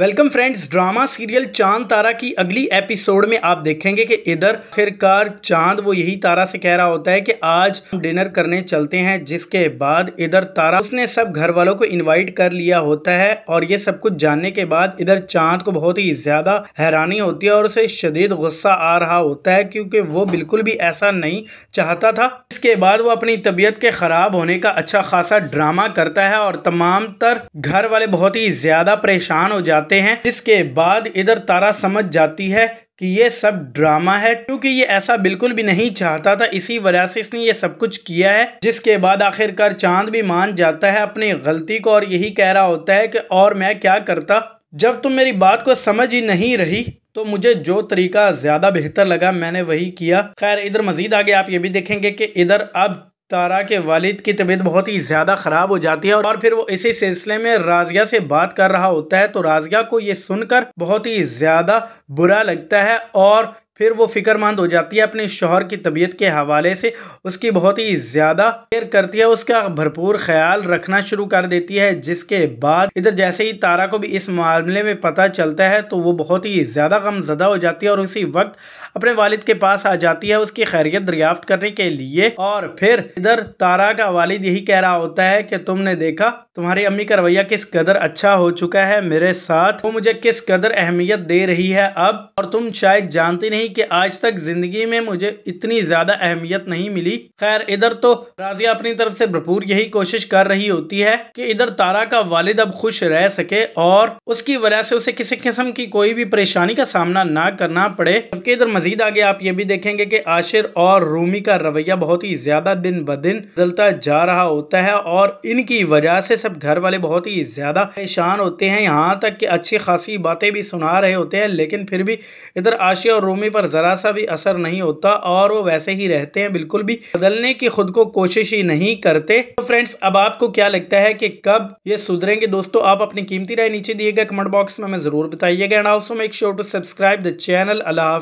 welcome friends drama serial चांद तारा की अगली एपिसोड में आप देखेंगे कि इधर आखिरकार चांद वो यही तारा से कह रहा होता है कि आज हम डिनर करने चलते हैं जिसके बाद इधर तारा उसने सब घर वालों को इनवाइट कर लिया होता है और ये सब कुछ जानने के बाद इधर चांद को बहुत ही ज्यादा हैरानी होती है और उसे शदीद गुस्सा आ रहा होता है क्योंकि वो बिल्कुल भी ऐसा नहीं चाहता था इसके बाद वो अपनी तबीयत के खराब होने का अच्छा खासा ड्रामा करता है और तमाम तर घर वाले बहुत ही ज्यादा परेशान हो जाते जाते हैं इसके बाद इधर तारा समझ जाती है कि ये सब ड्रामा है क्योंकि ये ऐसा बिल्कुल भी नहीं चाहता था इसी वजह से इसने ये सब कुछ किया है जिसके बाद आखिरकार चांद भी मान जाता है अपनी गलती को और यही कह रहा होता है कि और मैं क्या करता जब तुम मेरी बात को समझ ही नहीं रही तो मुझे जो तरीका ज़्यादा बेहतर लगा मैंने वही किया खैर इधर मज़ीद आगे आप ये भी देखेंगे कि इधर अब तारा के वालिद की तबीयत बहुत ही ज़्यादा ख़राब हो जाती है और फिर वो इसी सिलसिले में राजिया से बात कर रहा होता है तो राजिया को ये सुनकर बहुत ही ज़्यादा बुरा लगता है और फिर वो फ़िक्रमंद हो जाती है अपने शोहर की तबीयत के हवाले से उसकी बहुत ही ज़्यादा केयर करती है उसका भरपूर ख्याल रखना शुरू कर देती है जिसके बाद इधर जैसे ही तारा को भी इस मामले में पता चलता है तो वो बहुत ही ज़्यादा गमजदा हो जाती है और उसी वक्त अपने वालिद के पास आ जाती है उसकी खैरियत दरियाफ्त करने के लिए और फिर इधर तारा का वालिद यही कह रहा होता है कि तुमने देखा तुम्हारी अम्मी का रवैया किस कदर अच्छा हो चुका है मेरे साथ वो मुझे किस कदर अहमियत दे रही है अब और तुम शायद जानती नहीं यानी कि आज तक ज़िंदगी में मुझे इतनी ज़्यादा अहमियत नहीं मिली खैर इधर तो राजिया अपनी तरफ से भरपूर यही कोशिश कर रही होती है कि इधर तारा का वालिद अब खुश रह सके और उसकी वजह से उसे किसी किस्म की कोई भी परेशानी का सामना ना करना पड़े जबकि इधर मजीद आगे आप ये भी देखेंगे की आशिर और रूमी का रवैया बहुत ही ज़्यादा दिन ब दिन बदलता जा रहा होता है और इनकी वजह से सब घर वाले बहुत ही ज़्यादा परेशान होते हैं यहाँ तक की अच्छी खासी बातें भी सुना रहे होते हैं लेकिन फिर भी इधर आशिया और रोमी पर ज़रा सा भी असर नहीं होता और वो वैसे ही रहते हैं बिल्कुल भी बदलने की खुद को कोशिश ही नहीं करते तो फ्रेंड्स अब आपको क्या लगता है कि कब ये सुधरेंगे दोस्तों आप अपनी कीमती राय नीचे दिएगा कमेंट बॉक्स में हमें ज़रूर बताइएगा and also make sure to subscribe the channel अला